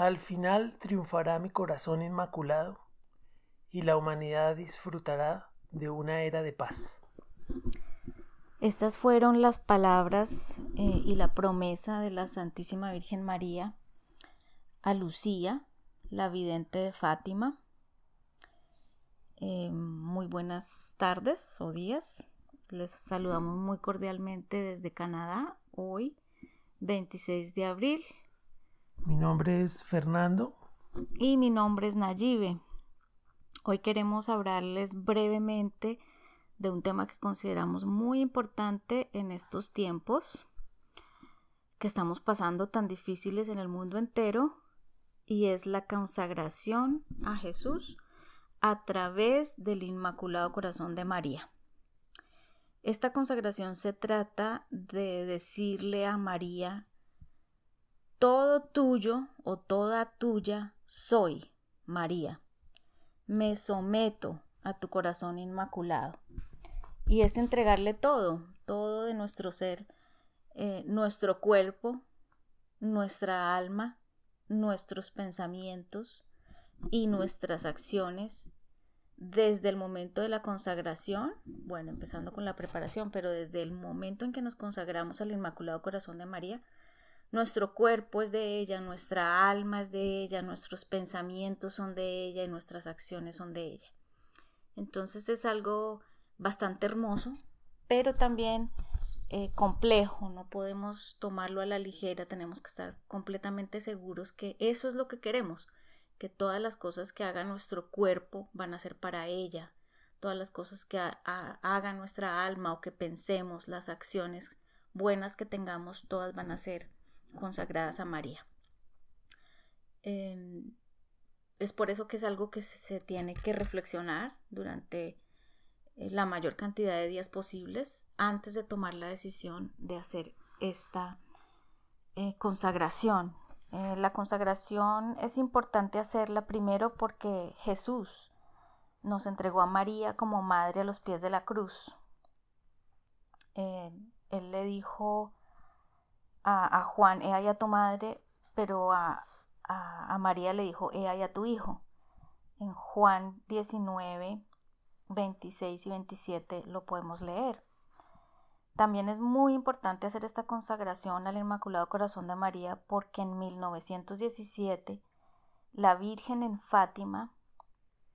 Al final triunfará mi corazón inmaculado y la humanidad disfrutará de una era de paz. Estas fueron las palabras eh, y la promesa de la Santísima Virgen María a Lucía, la vidente de Fátima. Eh, muy buenas tardes o días. Les saludamos muy cordialmente desde Canadá hoy, 26 de abril mi nombre es Fernando. Y mi nombre es Nayibe. Hoy queremos hablarles brevemente de un tema que consideramos muy importante en estos tiempos que estamos pasando tan difíciles en el mundo entero y es la consagración a Jesús a través del Inmaculado Corazón de María. Esta consagración se trata de decirle a María todo tuyo o toda tuya soy, María. Me someto a tu corazón inmaculado. Y es entregarle todo, todo de nuestro ser, eh, nuestro cuerpo, nuestra alma, nuestros pensamientos y nuestras acciones desde el momento de la consagración, bueno, empezando con la preparación, pero desde el momento en que nos consagramos al Inmaculado Corazón de María nuestro cuerpo es de ella, nuestra alma es de ella, nuestros pensamientos son de ella y nuestras acciones son de ella. Entonces es algo bastante hermoso, pero también eh, complejo, no podemos tomarlo a la ligera, tenemos que estar completamente seguros que eso es lo que queremos, que todas las cosas que haga nuestro cuerpo van a ser para ella, todas las cosas que haga nuestra alma o que pensemos, las acciones buenas que tengamos, todas van a ser consagradas a María. Em, es por eso que es algo que se tiene que reflexionar durante eh, la mayor cantidad de días posibles antes de tomar la decisión de hacer esta eh, consagración. Eh, la consagración es importante hacerla primero porque Jesús nos entregó a María como madre a los pies de la cruz. él le dijo a, Juan, he ahí a tu madre, pero a, a, María le dijo, he ahí a tu hijo. En Juan 19, 26 y 27 lo podemos leer. También es muy importante hacer esta consagración al Inmaculado Corazón de María porque en 1917 la Virgen en Fátima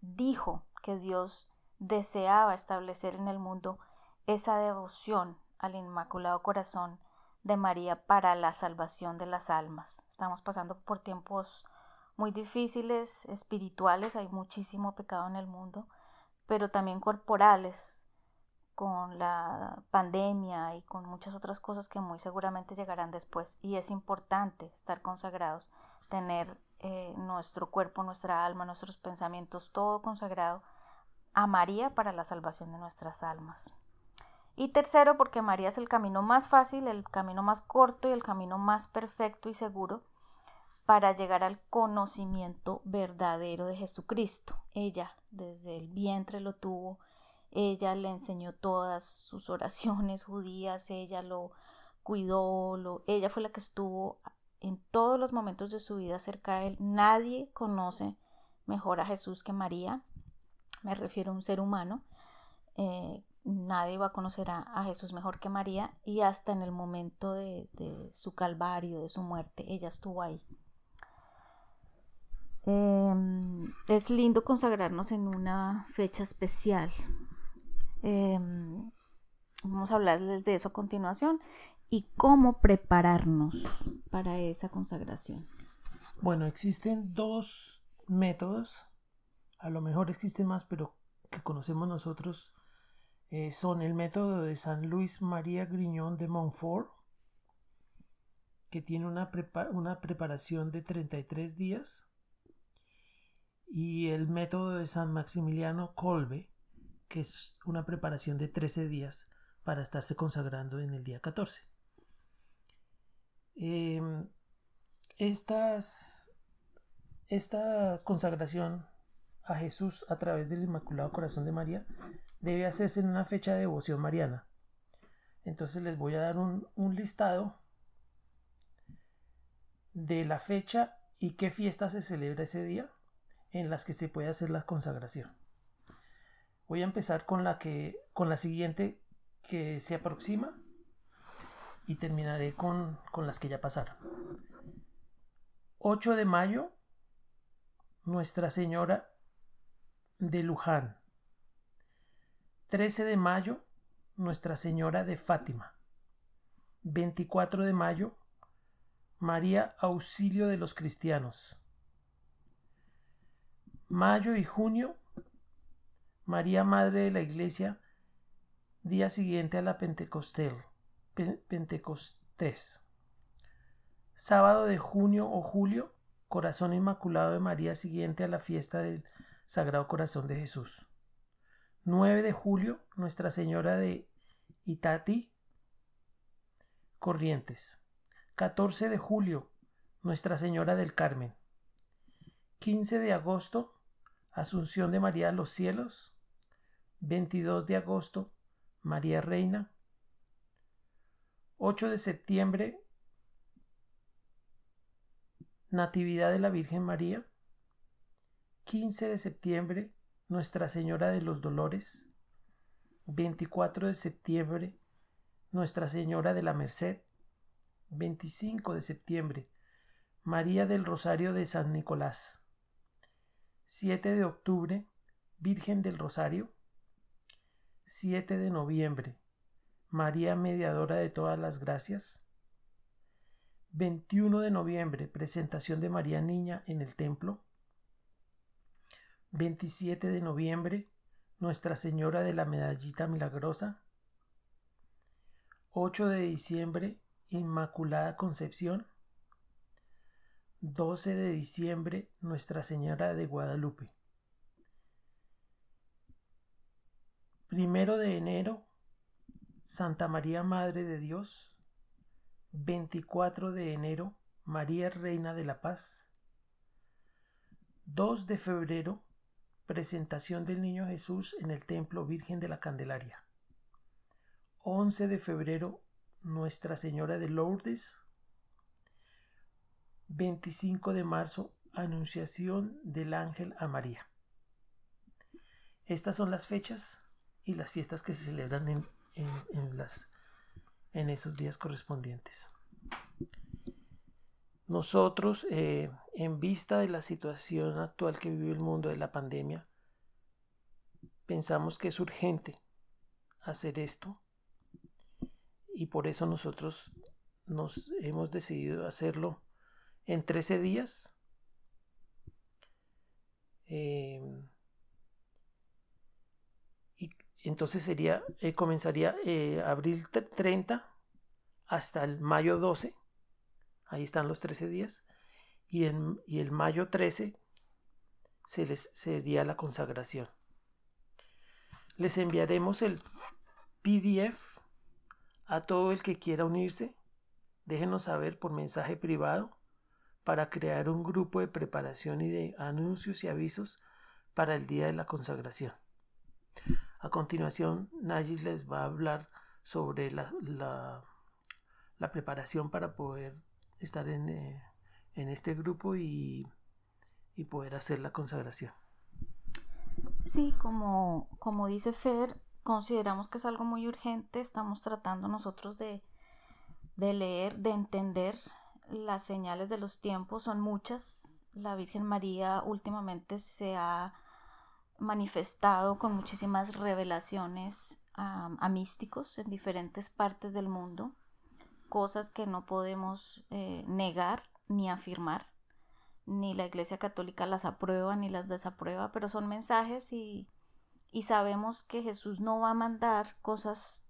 dijo que Dios deseaba establecer en el mundo esa devoción al Inmaculado Corazón de María para la salvación de las almas. Estamos pasando por tiempos muy difíciles, espirituales, hay muchísimo pecado en el mundo, pero también corporales, con la pandemia y con muchas otras cosas que muy seguramente llegarán después. Y es importante estar consagrados, tener eh, nuestro cuerpo, nuestra alma, nuestros pensamientos, todo consagrado a María para la salvación de nuestras almas. Y tercero, porque María es el camino más fácil, el camino más corto y el camino más perfecto y seguro para llegar al conocimiento verdadero de Jesucristo. Ella desde el vientre lo tuvo, ella le enseñó todas sus oraciones judías, ella lo cuidó, lo, ella fue la que estuvo en todos los momentos de su vida cerca de él. Nadie conoce mejor a Jesús que María, me refiero a un ser humano eh, nadie va a conocer a, Jesús mejor que María y hasta en el momento de, su calvario, de su muerte, ella estuvo ahí. Em, es lindo consagrarnos en una fecha especial. Em, vamos a hablarles de eso a continuación y cómo prepararnos para esa consagración. Bueno, existen dos métodos, a lo mejor existen más, pero que conocemos nosotros eh, son el método de San Luis María Griñón de Montfort, que tiene una, una preparación de 33 días, y el método de San Maximiliano Colbe, que es una preparación de 13 días para estarse consagrando en el día 14. Em, estas, esta consagración a Jesús a través del Inmaculado Corazón de María debe hacerse en una fecha de devoción mariana. Entonces les voy a dar un, listado de la fecha y qué fiesta se celebra ese día en las que se puede hacer la consagración. Voy a empezar con la, que, con la siguiente que se aproxima y terminaré con, con las que ya pasaron. 8 de mayo, Nuestra Señora de Luján. 13 de mayo, Nuestra Señora de Fátima. 24 de mayo, María Auxilio de los Cristianos. Mayo y junio, María Madre de la Iglesia, día siguiente a la Pentecostel, Pentecostés. Sábado de junio o julio, Corazón Inmaculado de María siguiente a la fiesta del Sagrado Corazón de Jesús. 9 de julio, Nuestra Señora de Itati, Corrientes. 14 de julio, Nuestra Señora del Carmen. 15 de agosto, Asunción de María a los cielos. 22 de agosto, María Reina. 8 de septiembre, Natividad de la Virgen María. 15 de septiembre, Nuestra Señora de los Dolores. 24 de septiembre, Nuestra Señora de la Merced. 25 de septiembre, María del Rosario de San Nicolás. 7 de octubre, Virgen del Rosario. 7 de noviembre, María Mediadora de todas las gracias. 21 de noviembre, presentación de María Niña en el templo. 27 de noviembre, Nuestra Señora de la Medallita Milagrosa. 8 de diciembre, Inmaculada Concepción. 12 de diciembre, Nuestra Señora de Guadalupe. 1 de enero, Santa María Madre de Dios. 24 de enero, María Reina de la Paz. 2 de febrero, Presentación del Niño Jesús en el Templo Virgen de la Candelaria. 11 de febrero, Nuestra Señora de Lourdes. 25 de marzo, Anunciación del Ángel a María. Estas son las fechas y las fiestas que se celebran en, las, en esos días correspondientes. Nosotros, eh, en vista de la situación actual que vive el mundo de la pandemia, pensamos que es urgente hacer esto y por eso nosotros nos hemos decidido hacerlo en 13 días. Eh, y entonces sería, eh, comenzaría abril 30 hasta el mayo 12 ahí están los 13 días, y, en, el mayo 13 se les sería la consagración. Les enviaremos el PDF a todo el que quiera unirse. Déjenos saber por mensaje privado para crear un grupo de preparación y de anuncios y avisos para el día de la consagración. A continuación, Najis les va a hablar sobre la preparación para poder estar eh, en, este grupo y, poder hacer la consagración. Sí, como, como dice Fer, consideramos que es algo muy urgente, estamos tratando nosotros de, leer, de entender las señales de los tiempos, son muchas. La Virgen María últimamente se ha manifestado con muchísimas revelaciones a místicos en diferentes partes del mundo cosas que no podemos eh, negar ni afirmar, ni la Iglesia Católica las aprueba ni las desaprueba, pero son mensajes y sabemos que Jesús no va a mandar cosas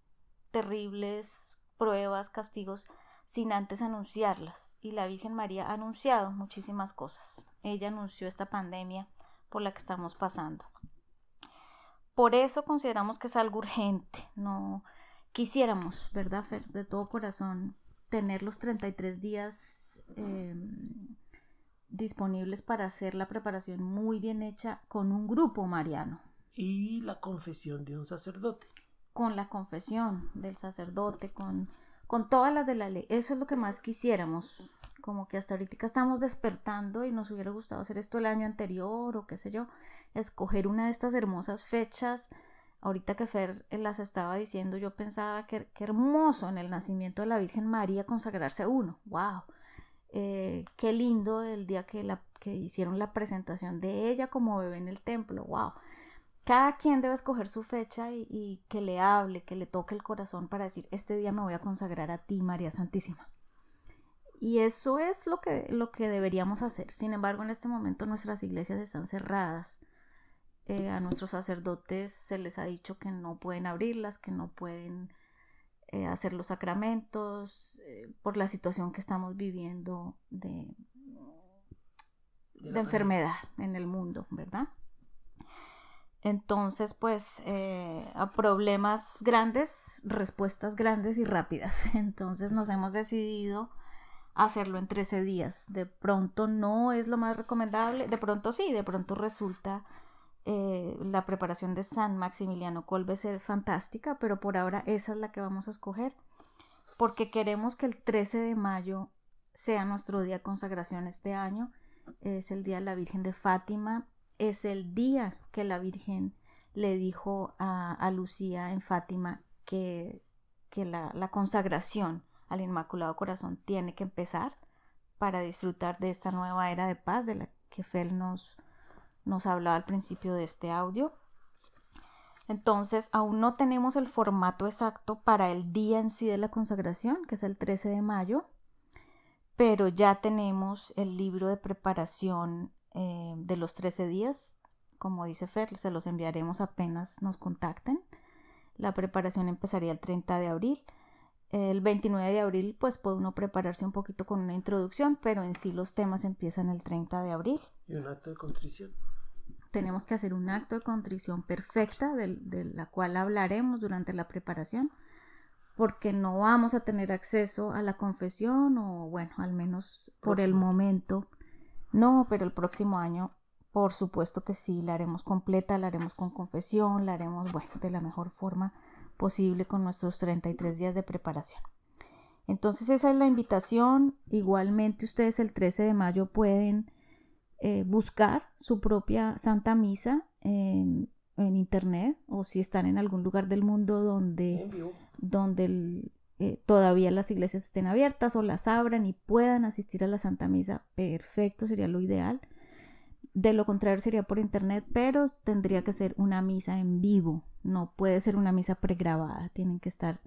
terribles, pruebas, castigos, sin antes anunciarlas. Y la Virgen María ha anunciado muchísimas cosas. Ella anunció esta pandemia por la que estamos pasando. Por eso consideramos que es algo urgente, no, quisiéramos, ¿verdad, Fer? De todo corazón, tener los 33 días em, disponibles para hacer la preparación muy bien hecha con un grupo mariano. Y la confesión de un sacerdote. Con la confesión del sacerdote, con, con todas las de la ley. Eso es lo que más quisiéramos. Como que hasta ahorita estamos despertando y nos hubiera gustado hacer esto el año anterior o qué sé yo. Escoger una de estas hermosas fechas Ahorita que Fer eh, las estaba diciendo, yo pensaba que, hermoso en el nacimiento de la Virgen María consagrarse a uno. ¡Wow! Eh, qué lindo el día que, la, que hicieron la presentación de ella como bebé en el templo. ¡Wow! Cada quien debe escoger su fecha y, y que le hable, que le toque el corazón para decir, este día me voy a consagrar a ti, María Santísima. Y eso es lo que, lo que deberíamos hacer. Sin embargo, en este momento nuestras iglesias están cerradas eh, a nuestros sacerdotes se les ha dicho que no pueden abrirlas, que no pueden eh, hacer los sacramentos eh, por la situación que estamos viviendo de, de, enfermedad en el mundo, ¿verdad? Entonces, pues a problemas grandes, respuestas grandes y rápidas. Entonces nos hemos decidido hacerlo en 13 días. De pronto no es lo más recomendable, de pronto sí, de pronto resulta eh, la preparación de San Maximiliano Colbe ser fantástica, pero por ahora esa es la que vamos a escoger, porque queremos que el 13 de mayo sea nuestro día de consagración este año, es el día de la Virgen de Fátima, es el día que la Virgen le dijo a, Lucía en Fátima que, que la, la consagración al Inmaculado Corazón tiene que empezar para disfrutar de esta nueva era de paz de la que Fel nos, nos hablaba al principio de este audio. Entonces, aún no tenemos el formato exacto para el día en sí de la consagración, que es el 13 de mayo, pero ya tenemos el libro de preparación eh, de los 13 días, como dice Fer, se los enviaremos apenas nos contacten. La preparación empezaría el 30 de abril. El 29 de abril, pues puede uno prepararse un poquito con una introducción, pero en sí los temas empiezan el 30 de abril. ¿Y un acto de contrición? tenemos que hacer un acto de contrición perfecta, de, la cual hablaremos durante la preparación, porque no vamos a tener acceso a la confesión o bueno, al menos por el momento. No, pero el próximo año, por supuesto que sí, la haremos completa, la haremos con confesión, la haremos bueno, de la mejor forma posible con nuestros 33 días de preparación. Entonces esa es la invitación. Igualmente ustedes el 13 de mayo pueden eh, buscar su propia Santa Misa en, Internet o si están en algún lugar del mundo donde, donde eh, todavía las iglesias estén abiertas o las abran y puedan asistir a la Santa Misa. Perfecto, sería lo ideal. De lo contrario sería por internet, pero tendría que ser una misa en vivo. No puede ser una misa pregrabada. Tienen que estar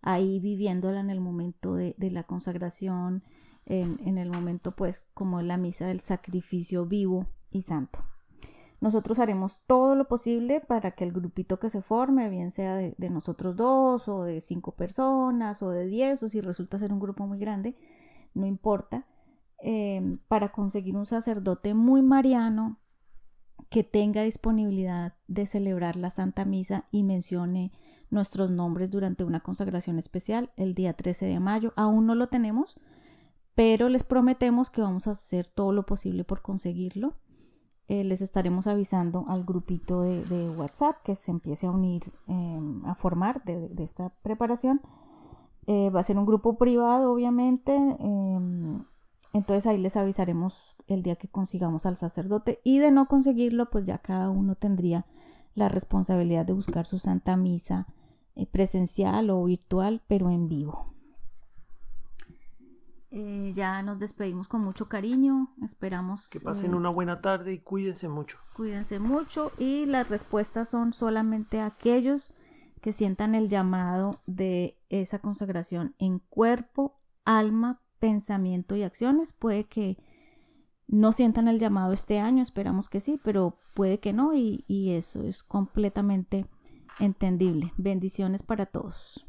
ahí viviéndola en el momento de, de la consagración, en, el momento, pues, como la misa del sacrificio vivo y santo. Nosotros haremos todo lo posible para que el grupito que se forme, bien sea de, nosotros dos o de cinco personas o de diez o si resulta ser un grupo muy grande, no importa, em, para conseguir un sacerdote muy mariano que tenga disponibilidad de celebrar la Santa Misa y mencione nuestros nombres durante una consagración especial el día 13 de mayo. Aún no lo tenemos, pero les prometemos que vamos a hacer todo lo posible por conseguirlo. Eh, les estaremos avisando al grupito de, WhatsApp que se empiece a unir, em, a formar de, esta preparación. Eh, va a ser un grupo privado, obviamente. Em, entonces ahí les avisaremos el día que consigamos al sacerdote y de no conseguirlo, pues ya cada uno tendría la responsabilidad de buscar su santa misa eh, presencial o virtual, pero en vivo. Eh, ya nos despedimos con mucho cariño. Esperamos. Que pasen eh, una buena tarde y cuídense mucho. Cuídense mucho. Y las respuestas son solamente aquellos que sientan el llamado de esa consagración en cuerpo, alma, pensamiento y acciones. Puede que no sientan el llamado este año, esperamos que sí, pero puede que no y eso es completamente entendible. Bendiciones para todos.